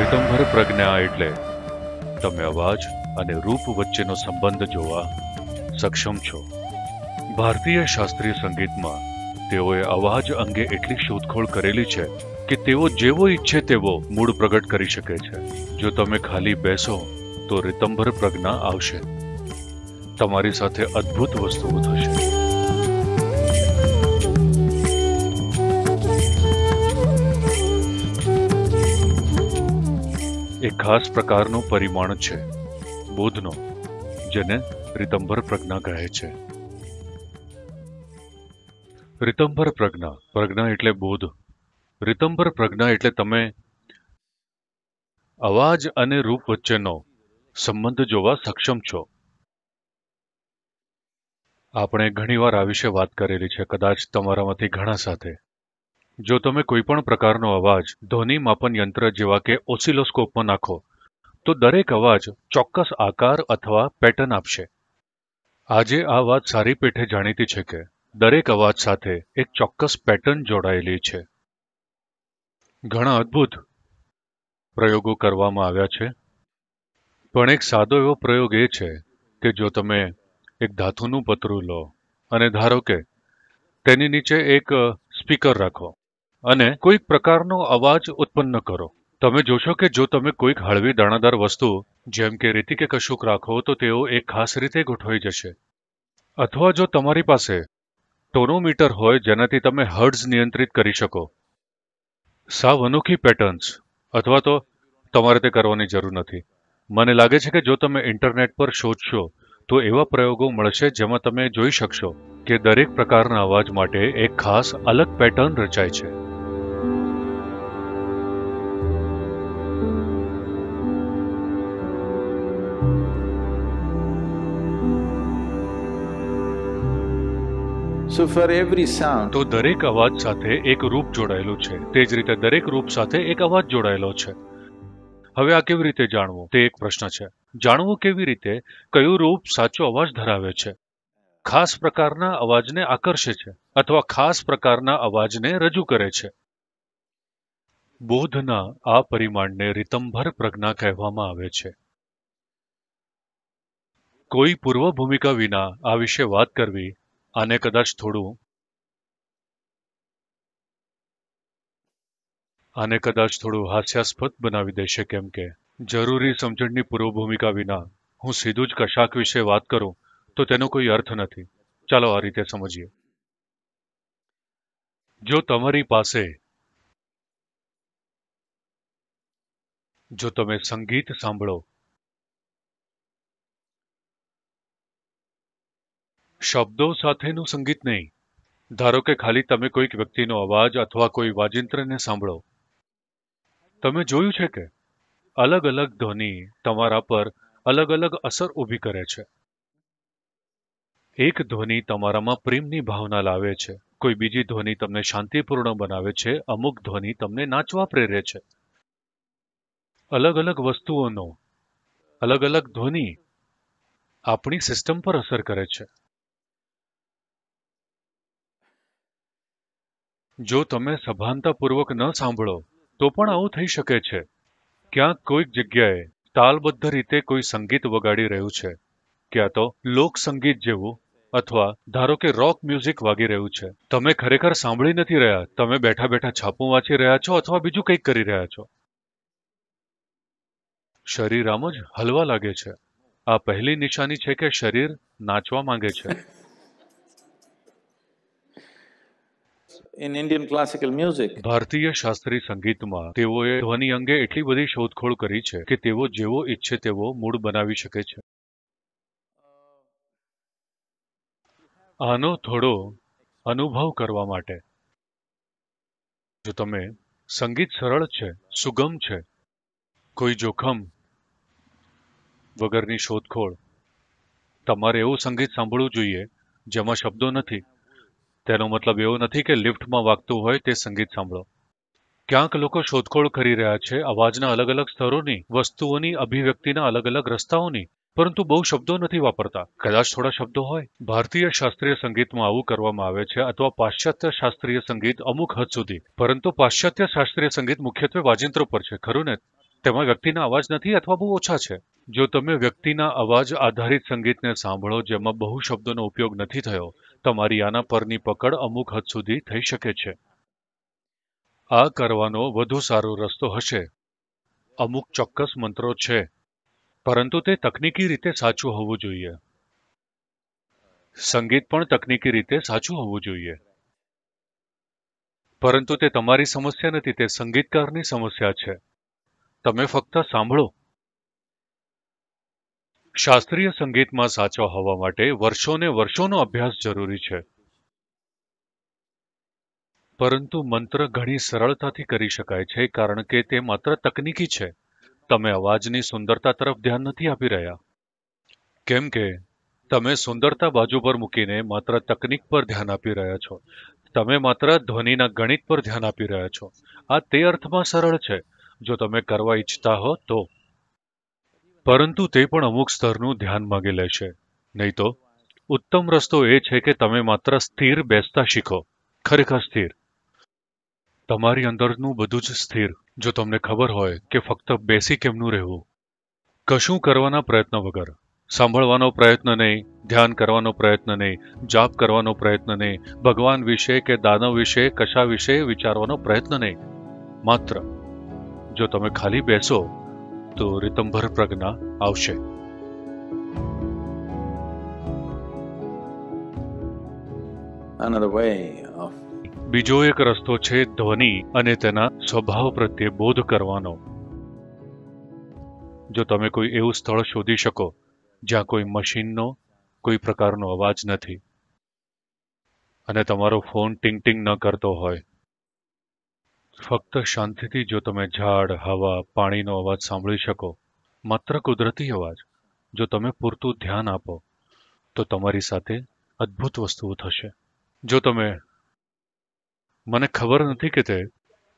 રિતંભર પ્રજ્ઞા એટલે તમે અવાજ અને રૂપ વચ્ચેનો સંબંધ જોવા સક્ષમ છો ભારતીય શાસ્ત્રીય સંગીતમાં તેઓએ અવાજ અંગે એટલી શોધખોળ કરેલી છે કે તેઓ જેવો ઈચ્છે તેવો મૂળ પ્રગટ કરી શકે છે જો તમે ખાલી બેસો તો રિતંભર પ્રજ્ઞા આવશે તમારી સાથે અદ્ભુત વસ્તુઓ થશે એક ખાસ પ્રકારનું પરિમાણ છે બોધનો જેને રીતંભર પ્રજ્ઞા કહે છે રીતંભર પ્રજ્ઞા પ્રજ્ઞા એટલે બોધ રીતંભર પ્રજ્ઞા એટલે તમે અવાજ અને રૂપ વચ્ચેનો સંબંધ જોવા સક્ષમ છો આપણે ઘણીવાર આ વિશે વાત કરેલી છે કદાચ તમારામાંથી ઘણા સાથે જો તમે કોઈપણ પ્રકારનો અવાજ ધ્વનિ માપન યંત્ર જેવા કે ઓસિલોસ્કોપમાં નાખો તો દરેક અવાજ ચોક્કસ આકાર અથવા પેટર્ન આપશે આજે આ વાત સારી પેઠે જાણીતી છે કે દરેક અવાજ સાથે એક ચોક્કસ પેટર્ન જોડાયેલી છે ઘણા અદ્ભુત પ્રયોગો કરવામાં આવ્યા છે પણ એક સાદો એવો પ્રયોગ એ છે કે જો તમે એક ધાતુનું પતરું લો અને ધારો કે તેની નીચે એક સ્પીકર રાખો અને કોઈક પ્રકારનો અવાજ ઉત્પન્ન કરો તમે જોશો કે જો તમે કોઈક હળવી દાણાદાર વસ્તુ જેમ કે રેતી કે કશુંક રાખો તો તેઓ એક ખાસ રીતે ગોઠવાઈ જશે અથવા જો તમારી પાસે ટોનોમીટર હોય જેનાથી તમે હર્ડ્સ નિયંત્રિત કરી શકો સાવ અનોખી પેટર્ન્સ અથવા તો તમારે તે કરવાની જરૂર નથી મને લાગે છે કે જો તમે ઇન્ટરનેટ પર શોધશો તો એવા પ્રયોગો મળશે જેમાં તમે જોઈ શકશો કે દરેક પ્રકારના અવાજ માટે એક ખાસ અલગ પેટર્ન રચાય છે So for every sound તો દરેક અવાજ સાથે એક રૂપ જોડાયેલું છે તે જ રીતે દરેક રૂપ સાથે એક અવાજ જોડાયેલો છે હવે આ કેવી રીતે જાણવું તે એક પ્રશ્ન છે જાણવું કેવી રીતે કયું રૂપ સાચો અવાજ ધરાવે છે ખાસ પ્રકારના અવાજને આકર્ષે છે અથવા ખાસ પ્રકારના અવાજને રજૂ કરે છે બોધના આ પરિમાણને રીતંભર પ્રજ્ઞા કહેવામાં આવે છે કોઈ પૂર્વ ભૂમિકા વિના આ વિશે વાત કરવી આને કદાચ થોડું આને કદાચ થોડું હાસ્યાસ્પદ બનાવી દેશે કેમ કે જરૂરી સમજણની પૂર્વભૂમિકા વિના હું સીધું જ કશાક વિશે વાત કરું તો તેનો કોઈ અર્થ નથી ચાલો આ રીતે સમજીએ જો તમારી પાસે જો તમે સંગીત સાંભળો શબ્દો સાથેનું સંગીત નહીં ધારો કે ખાલી તમે કોઈક વ્યક્તિનો અવાજ અથવા કોઈ વાજિંત્રને સાંભળો તમે જોયું છે કે અલગ અલગ ધ્વનિ તમારા પર અલગ અલગ અસર ઊભી કરે છે એક ધ્વનિ તમારામાં પ્રેમની ભાવના લાવે છે કોઈ બીજી ધ્વનિ તમને શાંતિપૂર્ણ બનાવે છે અમુક ધ્વનિ તમને નાચવા પ્રેરે છે અલગ અલગ વસ્તુઓનો અલગ અલગ ધ્વનિ આપણી સિસ્ટમ પર અસર કરે છે જો તમે સભાનતાપૂર્વક ન સાંભળો તો પણ આવું થઈ શકે છે ક્યાંક કોઈક જગ્યાએ તાલબદ્ધ રીતે કોઈ સંગીત વગાડી રહ્યું છે ક્યાં તો લોક સંગીત જેવું અથવા ધારો કે રોક મ્યુઝિક વાગી રહ્યું છે તમે ખરેખર સાંભળી નથી રહ્યા તમે બેઠા બેઠા છાપું વાંચી રહ્યા છો અથવા બીજું કંઈક કરી રહ્યા છો શરીર આમ જ હલવા લાગે છે આ પહેલી નિશાની છે કે શરીર નાચવા માંગે છે in Indian classical music. ભારતીય શાસ્ત્રીય સંગીતમાં તેઓએ ધ્વનિ અંગે એટલી બધી શોધખોળ કરી છે કે તેઓ જેવો ઈચ્છે તેવો મૂળ બનાવી શકે છે આનો થોડો અનુભવ કરવા માટે જો તમે સંગીત સરળ છે સુગમ છે કોઈ જોખમ વગરની શોધખોળ તમારે એવું સંગીત સાંભળવું જોઈએ જેમાં શબ્દો નથી તેનો મતલબ એવો નથી કે લિફ્ટમાં વાગતું હોય તે સંગીત સાંભળો ક્યાંક લોકો શોધખોળ કરી રહ્યા છે અવાજના અલગ અલગ સ્તરોની વસ્તુઓની અભિવ્યક્તિના અલગ અલગ રસ્તાઓની પરંતુ બહુ શબ્દો નથી વાપરતા કદાચ થોડા શબ્દો હોય ભારતીય શાસ્ત્રીય સંગીતમાં આવું કરવામાં આવે છે અથવા પાશ્ચાત્ય શાસ્ત્રીય સંગીત અમુક હદ સુધી પરંતુ પાશ્ચાત્ય શાસ્ત્રીય સંગીત મુખ્યત્વે વાજિંત્રો પર છે ખરું ને તેમાં વ્યક્તિના અવાજ નથી અથવા બહુ ઓછા છે જો તમે વ્યક્તિના અવાજ આધારિત સંગીતને સાંભળો જેમાં બહુ શબ્દોનો ઉપયોગ નથી થયો તમારી આના પરની પકડ અમુક હદ સુધી થઈ શકે છે આ કરવાનો વધુ સારો રસ્તો હશે અમુક ચોક્કસ મંત્રો છે પરંતુ તે તકનીકી રીતે સાચું હોવું જોઈએ સંગીત પણ તકનીકી રીતે સાચું હોવું જોઈએ પરંતુ તે તમારી સમસ્યા નથી તે સંગીતકારની સમસ્યા છે તમે ફક્ત સાંભળો શાસ્ત્રીય સંગીતમાં સાચો હોવા માટે વર્ષોને વર્ષોનો અભ્યાસ જરૂરી છે પરંતુ મંત્ર ઘણી સરળતાથી કરી શકાય છે કારણ કે તે માત્ર તકનીકી છે તમે અવાજની સુંદરતા તરફ ધ્યાન નથી આપી રહ્યા કેમ કે તમે સુંદરતા બાજુ પર મૂકીને માત્ર તકનીક પર ધ્યાન આપી રહ્યા છો તમે માત્ર ધ્વનિના ગણિત પર ધ્યાન આપી રહ્યા છો આ તે અર્થમાં સરળ છે જો તમે કરવા ઈચ્છતા હો તો પરંતુ તે પણ અમુક સ્તરનું ધ્યાન માગી લે છે નહીં તો ઉત્તમ રસ્તો એ છે કે તમે માત્ર સ્થિર બેસતા શીખો ખરેખર સ્થિર તમારી અંદરનું બધું જ સ્થિર જો તમને ખબર હોય કે ફક્ત બેસી કેમનું રહેવું કશું કરવાના પ્રયત્ન વગર સાંભળવાનો પ્રયત્ન નહીં ધ્યાન કરવાનો પ્રયત્ન નહીં જાપ કરવાનો પ્રયત્ન નહીં ભગવાન વિશે કે દાનવ વિશે કશા વિશે વિચારવાનો પ્રયત્ન નહીં માત્ર જો તમે ખાલી બેસો તો રીતંભર પ્રજ્ઞા આવશે બીજો એક રસ્તો છે ધ્વનિ અને તેના સ્વભાવ પ્રત્યે બોધ કરવાનો જો તમે કોઈ એવું સ્થળ શોધી શકો જ્યાં કોઈ મશીનનો કોઈ પ્રકારનો અવાજ નથી અને તમારો ફોન ટિંગ ટિંગ ન કરતો હોય ફક્ત શાંતિથી જો તમે ઝાડ હવા પાણીનો અવાજ સાંભળી શકો માત્ર કુદરતી અવાજ જો તમે પૂરતું ધ્યાન આપો તો તમારી સાથે અદ્ભુત વસ્તુઓ થશે જો તમે મને ખબર નથી કે તે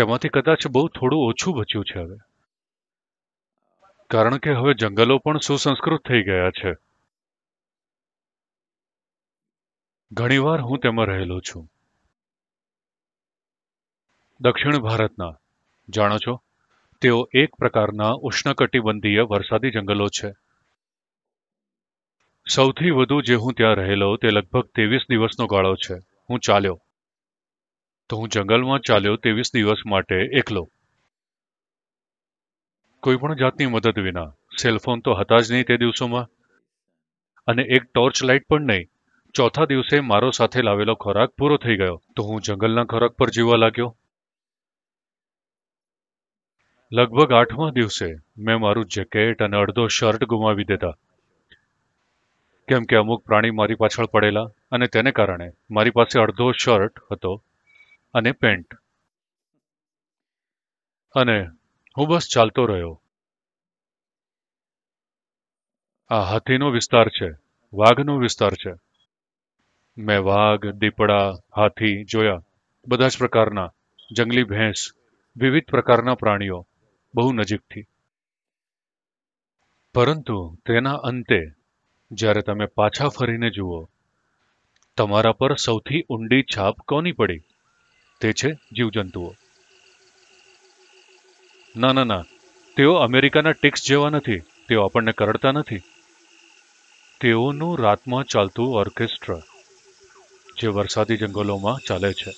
તેમાંથી કદાચ બહુ થોડું ઓછું બચ્યું છે હવે કારણ કે હવે જંગલો પણ સુસંસ્કૃત થઈ ગયા છે ઘણીવાર હું તેમાં રહેલો છું દક્ષિણ ભારતના જાણો છો તેઓ એક પ્રકારના ઉષ્ણકટિબંધીય વરસાદી જંગલો છે સૌથી વધુ જે હું ત્યાં રહેલો તે લગભગ ત્રેવીસ દિવસનો ગાળો છે હું ચાલ્યો તો હું જંગલમાં ચાલ્યો ત્રેવીસ દિવસ માટે એકલો કોઈ પણ જાતની મદદ વિના સેલફોન તો હતા જ નહીં તે દિવસોમાં અને એક ટોર્ચ લાઇટ પણ નહીં ચોથા દિવસે મારો સાથે લાવેલો ખોરાક પૂરો થઈ ગયો તો હું જંગલના ખોરાક પર જીવવા લાગ્યો લગભગ આઠમા દિવસે મેં મારું જેકેટ અને અડધો શર્ટ ગુમાવી દીધા કેમ કે અમુક પ્રાણી મારી પાછળ પડેલા અને તેને કારણે મારી પાસે અડધો શર્ટ હતો અને પેન્ટ અને હું બસ ચાલતો રહ્યો આ હાથીનો વિસ્તાર છે વાઘનો વિસ્તાર છે મેં વાઘ દીપડા હાથી જોયા બધા જ પ્રકારના જંગલી ભેંસ વિવિધ પ્રકારના પ્રાણીઓ બહુ નજીકથી પરંતુ તેના અંતે જ્યારે તમે પાછા ફરીને જુઓ તમારા પર સૌથી ઊંડી છાપ કોની પડી તે છે જીવજંતુઓ ના ના ના તેઓ અમેરિકાના ટિક્સ જેવા નથી તેઓ આપણને કરડતા નથી તેઓનું રાતમાં ચાલતું ઓર્કેસ્ટ્રા જે વરસાદી જંગલોમાં ચાલે છે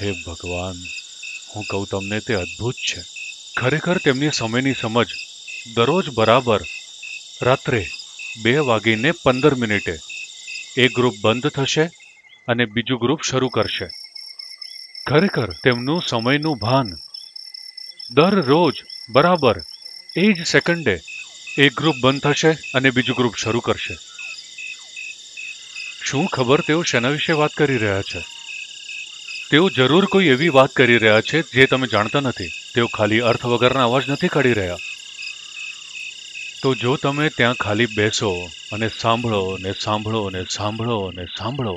હે ભગવાન હું કહું તમને તે અદ્ભુત છે ખરેખર તેમની સમયની સમજ દરરોજ બરાબર રાત્રે બે વાગીને પંદર મિનિટે એક ગ્રુપ બંધ થશે અને બીજું ગ્રુપ શરૂ કરશે ખરેખર તેમનું સમયનું ભાન દરરોજ બરાબર એ જ સેકન્ડે એક ગ્રુપ બંધ થશે અને બીજું ગ્રુપ શરૂ કરશે શું ખબર તેઓ શેના વિશે વાત કરી રહ્યા છે તેઓ જરૂર કોઈ એવી વાત કરી રહ્યા છે જે તમે જાણતા નથી તેઓ ખાલી અર્થ વગરના અવાજ નથી કાઢી રહ્યા તો જો તમે ત્યાં ખાલી બેસો અને સાંભળો ને સાંભળો ને સાંભળો ને સાંભળો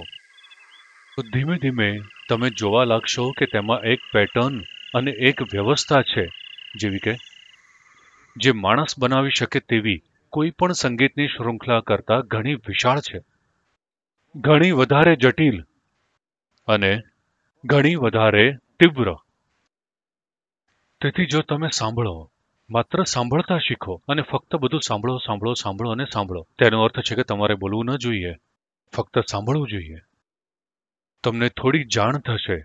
તો ધીમે ધીમે તમે જોવા લાગશો કે તેમાં એક પેટર્ન અને એક વ્યવસ્થા છે જેવી કે જે માણસ બનાવી શકે તેવી કોઈ પણ સંગીતની શૃંખલા કરતાં ઘણી વિશાળ છે ઘણી વધારે જટિલ અને ઘણી વધારે તીવ્ર તેથી જો તમે સાંભળો માત્ર સાંભળતા શીખો અને ફક્ત બધું સાંભળો સાંભળો સાંભળો અને સાંભળો તેનો અર્થ છે કે તમારે બોલવું ન જોઈએ ફક્ત સાંભળવું જોઈએ તમને થોડી જાણ થશે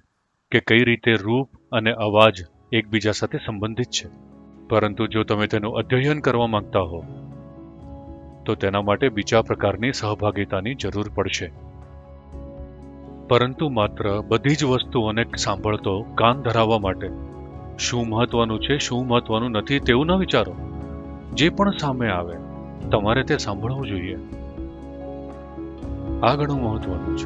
કે કઈ રીતે રૂપ અને અવાજ એકબીજા સાથે સંબંધિત છે પરંતુ જો તમે તેનું અધ્યયન કરવા માંગતા હો તો તેના માટે બીજા પ્રકારની સહભાગિતાની જરૂર પડશે પરંતુ માત્ર બધી જ વસ્તુઓને સાંભળતો કાન ધરાવવા માટે શું મહત્વનું છે શું મહત્વનું નથી તેવું ન વિચારો જે પણ સામે આવે તમારે તે સાંભળવું જોઈએ આ ઘણું મહત્વનું છે